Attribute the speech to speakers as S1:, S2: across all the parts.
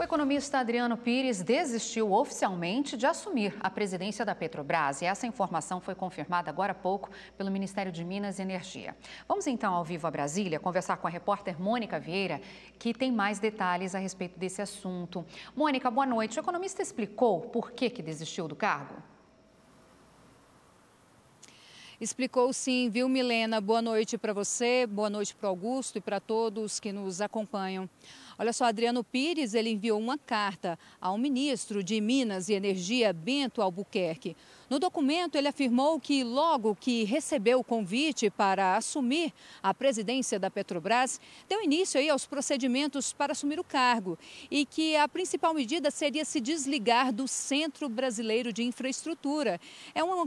S1: O economista Adriano Pires desistiu oficialmente de assumir a presidência da Petrobras. E essa informação foi confirmada agora há pouco pelo Ministério de Minas e Energia. Vamos então ao vivo a Brasília conversar com a repórter Mônica Vieira, que tem mais detalhes a respeito desse assunto. Mônica, boa noite. O economista explicou por que, que desistiu do cargo?
S2: Explicou sim, viu, Milena? Boa noite para você, boa noite para o Augusto e para todos que nos acompanham. Olha só, Adriano Pires, ele enviou uma carta ao ministro de Minas e Energia, Bento Albuquerque. No documento, ele afirmou que logo que recebeu o convite para assumir a presidência da Petrobras, deu início aí aos procedimentos para assumir o cargo e que a principal medida seria se desligar do Centro Brasileiro de Infraestrutura. É uma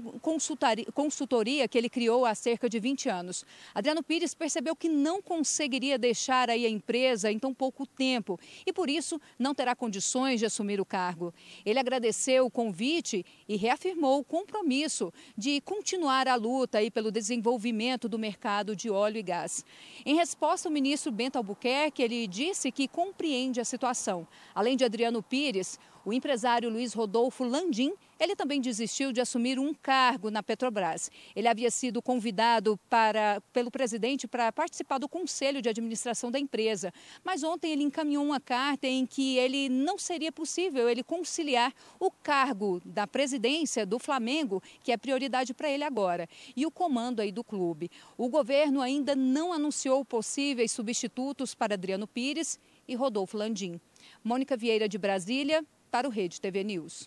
S2: consultoria que ele criou há cerca de 20 anos. Adriano Pires percebeu que não conseguiria deixar aí a empresa em tão pouco tempo e, por isso, não terá condições de assumir o cargo. Ele agradeceu o convite e reafirmou o compromisso de continuar a luta aí pelo desenvolvimento do mercado de óleo e gás. Em resposta, o ministro Bento Albuquerque ele disse que compreende a situação. Além de Adriano Pires, o empresário Luiz Rodolfo Landim, ele também desistiu de assumir um cargo na Petrobras. Ele havia sido convidado para, pelo presidente para participar do conselho de administração da empresa, mas ontem ele encaminhou uma carta em que ele não seria possível ele conciliar o cargo da presidência do Flamengo, que é prioridade para ele agora, e o comando aí do clube. O governo ainda não anunciou possíveis substitutos para Adriano Pires e Rodolfo Landim. Mônica Vieira de Brasília, para o Rede TV News.